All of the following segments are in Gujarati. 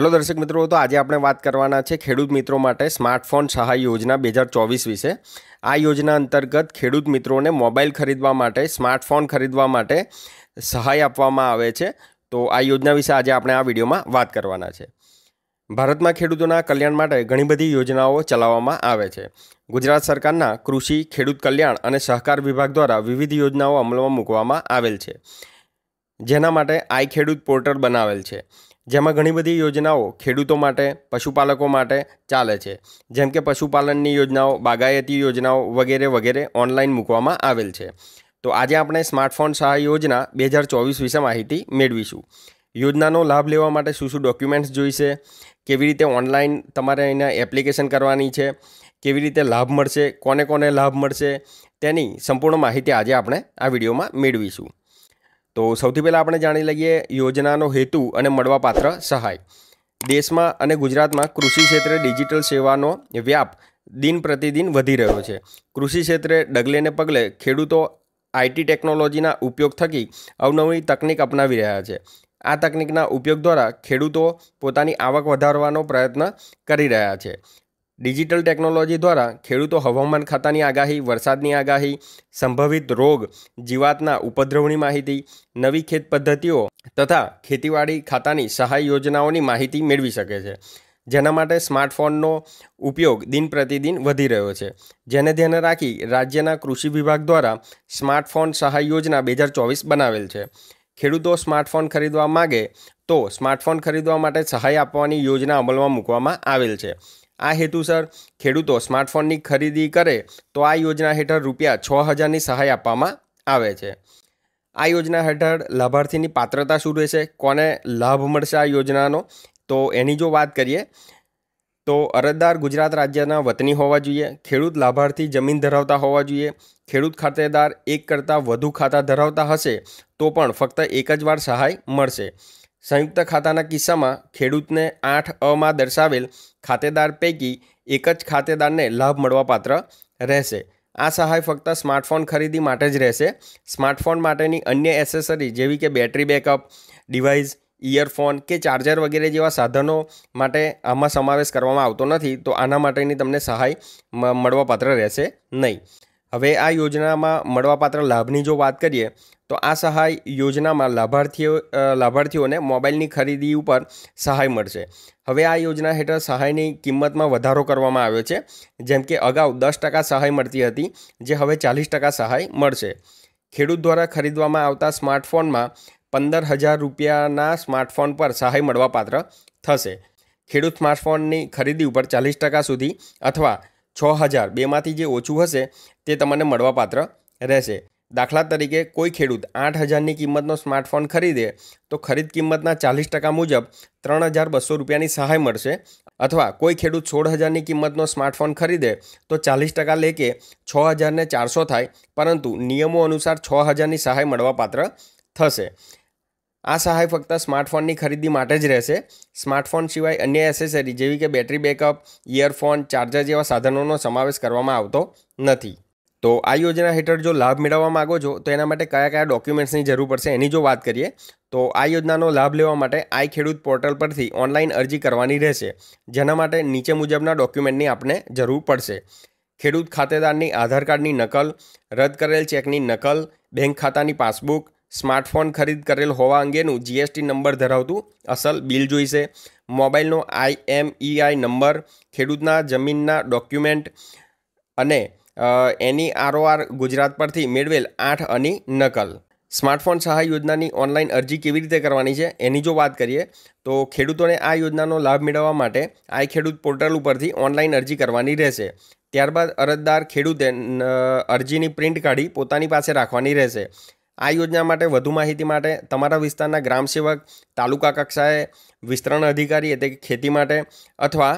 હેલો દર્શક મિત્રો તો આજે આપણે વાત કરવાના છે ખેડૂત મિત્રો માટે સ્માર્ટફોન સહાય યોજના બે વિશે આ યોજના અંતર્ગત ખેડૂત મિત્રોને મોબાઈલ ખરીદવા માટે સ્માર્ટફોન ખરીદવા માટે સહાય આપવામાં આવે છે તો આ યોજના વિશે આજે આપણે આ વિડીયોમાં વાત કરવાના છે ભારતમાં ખેડૂતોના કલ્યાણ માટે ઘણી બધી યોજનાઓ ચલાવવામાં આવે છે ગુજરાત સરકારના કૃષિ ખેડૂત કલ્યાણ અને સહકાર વિભાગ દ્વારા વિવિધ યોજનાઓ અમલમાં મૂકવામાં આવેલ છે જેના માટે આઈ ખેડૂત પોર્ટલ બનાવેલ છે જેમાં ઘણી બધી યોજનાઓ ખેડૂતો માટે પશુપાલકો માટે ચાલે છે જેમ કે પશુપાલનની યોજનાઓ બાગાયતી યોજનાઓ વગેરે વગેરે ઓનલાઈન મૂકવામાં આવેલ છે તો આજે આપણે સ્માર્ટફોન સહાય યોજના બે હજાર ચોવીસ વિશે માહિતી મેળવીશું યોજનાનો લાભ લેવા માટે શું શું ડોક્યુમેન્ટ્સ જોઈશે કેવી રીતે ઓનલાઈન તમારે એના એપ્લિકેશન કરવાની છે કેવી રીતે લાભ મળશે કોને કોને લાભ મળશે તેની સંપૂર્ણ માહિતી આજે આપણે આ વિડીયોમાં મેળવીશું તો સૌથી પહેલાં આપણે જાણી લઈએ યોજનાનો હેતુ અને મળવાપાત્ર સહાય દેશમાં અને ગુજરાતમાં કૃષિ ક્ષેત્રે ડિજિટલ સેવાનો વ્યાપ દિન પ્રતિદિન વધી રહ્યો છે કૃષિ ક્ષેત્રે ડગલેને પગલે ખેડૂતો આઈટી ટેકનોલોજીના ઉપયોગ થકી અવનવી તકનીક અપનાવી રહ્યા છે આ તકનીકના ઉપયોગ દ્વારા ખેડૂતો પોતાની આવક વધારવાનો પ્રયત્ન કરી રહ્યા છે ડિજિટલ ટેકનોલોજી દ્વારા ખેડૂતો હવામાન ખાતાની આગાહી વરસાદની આગાહી સંભવિત રોગ જીવાતના ઉપદ્રવની માહિતી નવી ખેત પદ્ધતિઓ તથા ખેતીવાડી ખાતાની સહાય યોજનાઓની માહિતી મેળવી શકે છે જેના માટે સ્માર્ટફોનનો ઉપયોગ દિન પ્રતિદિન વધી રહ્યો છે જેને ધ્યાને રાખી રાજ્યના કૃષિ વિભાગ દ્વારા સ્માર્ટફોન સહાય યોજના બે હજાર ચોવીસ બનાવેલ છે ખેડૂતો સ્માર્ટફોન ખરીદવા માગે તો સ્માર્ટફોન ખરીદવા માટે સહાય આપવાની યોજના અમલમાં મૂકવામાં આવેલ છે આ હેતુસર ખેડૂતો સ્માર્ટફોનની ખરીદી કરે તો આ યોજના હેઠળ રૂપિયા છ હજારની સહાય આપવામાં આવે છે આ યોજના હેઠળ લાભાર્થીની પાત્રતા શું રહેશે કોને લાભ મળશે આ યોજનાનો તો એની જો વાત કરીએ તો અરજદાર ગુજરાત રાજ્યના વતની હોવા જોઈએ ખેડૂત લાભાર્થી જમીન ધરાવતા હોવા જોઈએ ખેડૂત ખાતેદાર એક કરતાં વધુ ખાતા ધરાવતા હશે તો પણ ફક્ત એક જ વાર સહાય મળશે સંયુક્ત ખાતાના કિસ્સામાં ખેડૂતને આઠ અમાં દર્શાવેલ ખાતેદાર પૈકી એક જ ખાતેદારને લાભ મળવાપાત્ર રહેશે આ સહાય ફક્ત સ્માર્ટફોન ખરીદી માટે જ રહેશે સ્માર્ટફોન માટેની અન્ય એસેસરી જેવી કે બેટરી બેકઅપ ડિવાઇસ ઇયરફોન કે ચાર્જર વગેરે જેવા સાધનો માટે આમાં સમાવેશ કરવામાં આવતો નથી તો આના માટેની તમને સહાય મળવાપાત્ર રહેશે નહીં હવે આ યોજનામાં મળવાપાત્ર લાભની જો વાત કરીએ તો આ સહાય યોજનામાં લાભાર્થીઓ લાભાર્થીઓને મોબાઈલની ખરીદી ઉપર સહાય મળશે હવે આ યોજના હેઠળ સહાયની કિંમતમાં વધારો કરવામાં આવ્યો છે જેમ કે અગાઉ દસ ટકા સહાય મળતી હતી જે હવે ચાલીસ ટકા સહાય મળશે ખેડૂત દ્વારા ખરીદવામાં આવતા સ્માર્ટફોનમાં પંદર હજાર રૂપિયાના સ્માર્ટફોન પર સહાય મળવાપાત્ર થશે ખેડૂત સ્માર્ટફોનની ખરીદી ઉપર ચાલીસ ટકા સુધી અથવા છ હજાર બેમાંથી જે ઓછું હશે તે તમને મળવાપાત્ર રહેશે દાખલા તરીકે કોઈ ખેડૂત આઠ હજારની કિંમતનો સ્માર્ટફોન ખરીદે તો ખરીદ કિંમતના ચાલીસ ટકા મુજબ ત્રણ હજાર બસો રૂપિયાની સહાય મળશે અથવા કોઈ ખેડૂત સોળ હજારની કિંમતનો સ્માર્ટફોન ખરીદે તો ચાલીસ ટકા લે કે છ હજારને ચારસો થાય પરંતુ નિયમો અનુસાર છ હજારની સહાય મળવાપાત્ર થશે આ સહાય ફક્ત સ્માર્ટફોનની ખરીદી માટે જ રહેશે સ્માર્ટફોન સિવાય અન્ય એસેસરી જેવી કે બેટરી બેકઅપ ઇયરફોન ચાર્જર જેવા સાધનોનો સમાવેશ કરવામાં આવતો નથી તો આ યોજના હેઠળ જો લાભ મેળવવા માગો છો તો એના માટે કયા કયા ડોક્યુમેન્ટ્સની જરૂર પડશે એની જો વાત કરીએ તો આ યોજનાનો લાભ લેવા માટે આઈ ખેડૂત પોર્ટલ પરથી ઓનલાઈન અરજી કરવાની રહેશે જેના માટે નીચે મુજબના ડોક્યુમેન્ટની આપને જરૂર પડશે ખેડૂત ખાતેદારની આધાર કાર્ડની નકલ રદ કરેલ ચેકની નકલ બેંક ખાતાની પાસબુક સ્માર્ટફોન ખરીદ કરેલ હોવા અંગેનું જીએસટી નંબર ધરાવતું અસલ બિલ જોઈશે મોબાઈલનો આઈએમઈઆઈ e નંબર ખેડૂતના જમીનના ડોક્યુમેન્ટ અને એની આરઓઆર e ગુજરાત પરથી મેળવેલ આઠ અની નકલ સ્માર્ટફોન સહાય યોજનાની ઓનલાઈન અરજી કેવી રીતે કરવાની છે એની જો વાત કરીએ તો ખેડૂતોને આ યોજનાનો લાભ મેળવવા માટે આઈ ખેડૂત પોર્ટલ ઉપરથી ઓનલાઈન અરજી કરવાની રહેશે ત્યારબાદ અરજદાર ખેડૂતે અરજીની પ્રિન્ટ કાઢી પોતાની પાસે રાખવાની રહેશે આ યોજના માટે વધુ માહિતી માટે તમારા વિસ્તારના ગ્રામસેવક તાલુકા કક્ષાએ વિસ્તરણ અધિકારી એટલે કે ખેતી માટે અથવા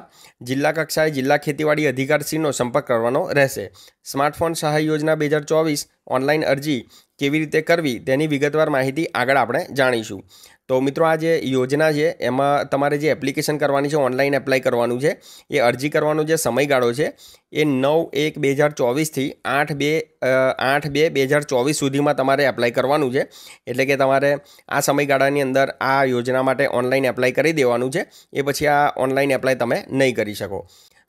જિલ્લા કક્ષાએ જિલ્લા ખેતીવાડી અધિકારશ્રીનો સંપર્ક કરવાનો રહેશે સ્માર્ટફોન સહાય યોજના બે હજાર ચોવીસ ઓનલાઈન અરજી કેવી રીતે કરવી તેની વિગતવાર માહિતી આગળ આપણે જાણીશું તો મિત્રો આ જે યોજના છે એમાં તમારે જે એપ્લિકેશન કરવાની છે ઓનલાઈન એપ્લાય કરવાનું છે એ અરજી કરવાનો જે સમયગાળો છે એ નવ એક બે હજાર ચોવીસથી આઠ બે આઠ બે બે હજાર ચોવીસ સુધીમાં તમારે એપ્લાય કરવાનું છે એટલે કે તમારે આ સમયગાળાની અંદર આ યોજના માટે ઓનલાઈન એપ્લાય કરી દેવાનું છે એ પછી આ ઓનલાઈન એપ્લાય તમે નહીં કરી શકો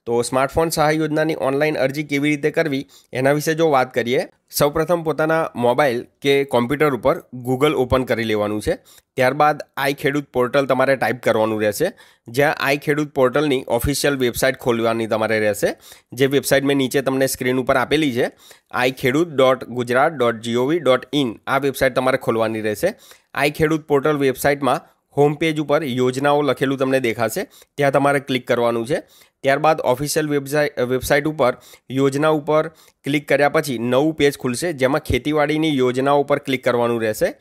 તો સ્માર્ટફોન સહાય યોજનાની ઓનલાઈન અરજી કેવી રીતે કરવી એના વિશે જો વાત કરીએ સૌપ્રથમ પોતાના મોબાઈલ કે કોમ્પ્યુટર ઉપર ગૂગલ ઓપન કરી લેવાનું છે ત્યારબાદ આઈ ખેડૂત પોર્ટલ તમારે ટાઈપ કરવાનું રહેશે જ્યાં આઈ ખેડૂત પોર્ટલની ઓફિશિયલ વેબસાઇટ ખોલવાની તમારે રહેશે જે વેબસાઇટ મેં નીચે તમને સ્ક્રીન ઉપર આપેલી છે i Khedut dot Gujarat dot gov dot in આ વેબસાઇટ તમારે ખોલવાની રહેશે આઈ ખેડૂત પોર્ટલ વેબસાઇટમાં હોમ પેજ ઉપર યોજનાઓ લખેલું તમને દેખાશે ત્યાં તમારે ક્લિક કરવાનું છે ત્યારબાદ ઓફિશિયલ વેબસાઇટ વેબસાઇટ ઉપર યોજના ઉપર ક્લિક કર્યા પછી નવું પેજ ખુલશે જેમાં ખેતીવાડીની યોજનાઓ પર ક્લિક કરવાનું રહેશે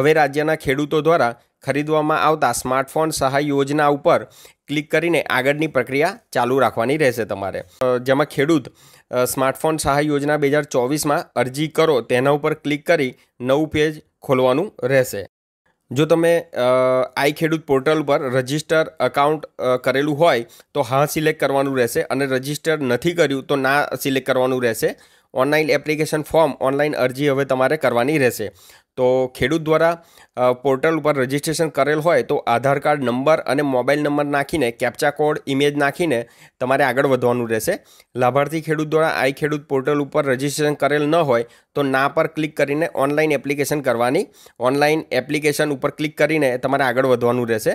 હવે રાજ્યના ખેડૂતો દ્વારા ખરીદવામાં આવતા સ્માર્ટફોન સહાય યોજના ઉપર ક્લિક કરીને આગળની પ્રક્રિયા ચાલુ રાખવાની રહેશે તમારે જેમાં ખેડૂત સ્માર્ટફોન સહાય યોજના બે હજાર ચોવીસમાં અરજી કરો તેના ઉપર ક્લિક કરી નવું પેજ ખોલવાનું રહેશે જો તમે આઈ ખેડૂત પોર્ટલ પર રજિસ્ટર અકાઉન્ટ કરેલું હોય તો હા સિલેક્ટ કરવાનું રહેશે અને રજિસ્ટર નથી કર્યું તો ના સિલેક્ટ કરવાનું રહેશે ઓનલાઈન એપ્લિકેશન ફોર્મ ઓનલાઈન અરજી હવે તમારે કરવાની રહેશે તો ખેડૂત દ્વારા પોર્ટલ ઉપર રજીસ્ટ્રેશન કરેલ હોય તો આધાર કાર્ડ નંબર અને મોબાઈલ નંબર નાખીને કેપ્ચા કોડ ઇમેજ નાખીને તમારે આગળ વધવાનું રહેશે લાભાર્થી ખેડૂત દ્વારા આઈ ખેડૂત પોર્ટલ ઉપર રજીસ્ટ્રેશન કરેલ ન હોય તો ના પર ક્લિક કરીને ઓનલાઈન એપ્લિકેશન કરવાની ઓનલાઈન એપ્લિકેશન ઉપર ક્લિક કરીને તમારે આગળ વધવાનું રહેશે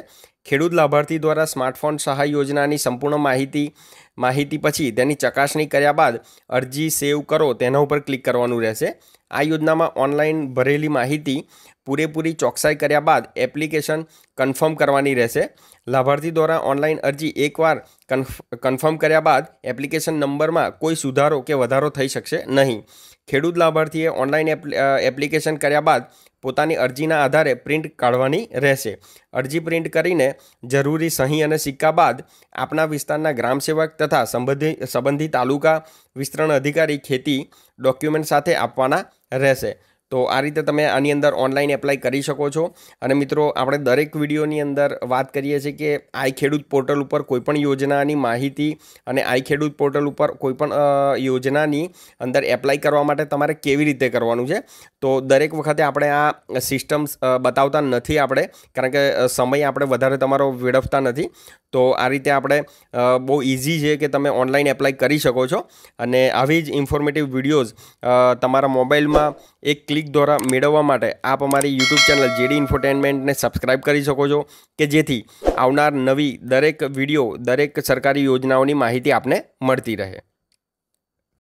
ખેડૂત લાભાર્થી દ્વારા સ્માર્ટફોન સહાય યોજનાની સંપૂર્ણ માહિતી માહિતી પછી તેની ચકાસણી કર્યા બાદ અરજી સેવ કરો તેના ઉપર ક્લિક કરવાનું રહેશે આ યોજનામાં ઓનલાઈન ભરેલી માહિતી પૂરેપૂરી ચોકસાઈ કર્યા બાદ એપ્લિકેશન કન્ફર્મ કરવાની રહેશે લાભાર્થી દ્વારા ઓનલાઈન અરજી એકવાર કન્ફર્મ કર્યા બાદ એપ્લિકેશન નંબરમાં કોઈ સુધારો કે વધારો થઈ શકશે નહીં ખેડૂત લાભાર્થીએ ઓનલાઈન એપ્લિકેશન કર્યા બાદ પોતાની અરજીના આધારે પ્રિન્ટ કાઢવાની રહેશે અરજી પ્રિન્ટ કરીને જરૂરી સહી અને સિક્કા બાદ આપના વિસ્તારના ગ્રામ સેવક તથા સંબંધિત સંબંધિત તાલુકા વિસ્તરણ અધિકારી ખેતી ડોક્યુમેન્ટ સાથે આપવાના રહેશે તો આ રીતે તમે આની અંદર ઓનલાઈન એપ્લાય કરી શકો છો અને મિત્રો આપણે દરેક વિડીયોની અંદર વાત કરીએ છીએ કે આઈ ખેડૂત પોર્ટલ ઉપર કોઈપણ યોજનાની માહિતી અને આઈ ખેડૂત પોર્ટલ ઉપર કોઈપણ યોજનાની અંદર એપ્લાય કરવા માટે તમારે કેવી રીતે કરવાનું છે તો દરેક વખતે આપણે આ સિસ્ટમ્સ બતાવતા નથી આપણે કારણ કે સમય આપણે વધારે તમારો વેડફતા નથી તો આ રીતે આપણે બહુ ઇઝી છે કે તમે ઓનલાઈન એપ્લાય કરી શકો છો અને આવી જ ઇન્ફોર્મેટિવ વિડીયોઝ તમારા મોબાઈલમાં એક ક્લિક ક્લિક દ્વારા મેળવવા માટે આપ અમારી યુટ્યુબ ચેનલ જેડી ઇન્ફોટેનમેન્ટને સબસ્ક્રાઇબ કરી શકો છો કે જેથી આવનાર નવી દરેક વિડીયો દરેક સરકારી યોજનાઓની માહિતી આપને મળતી રહે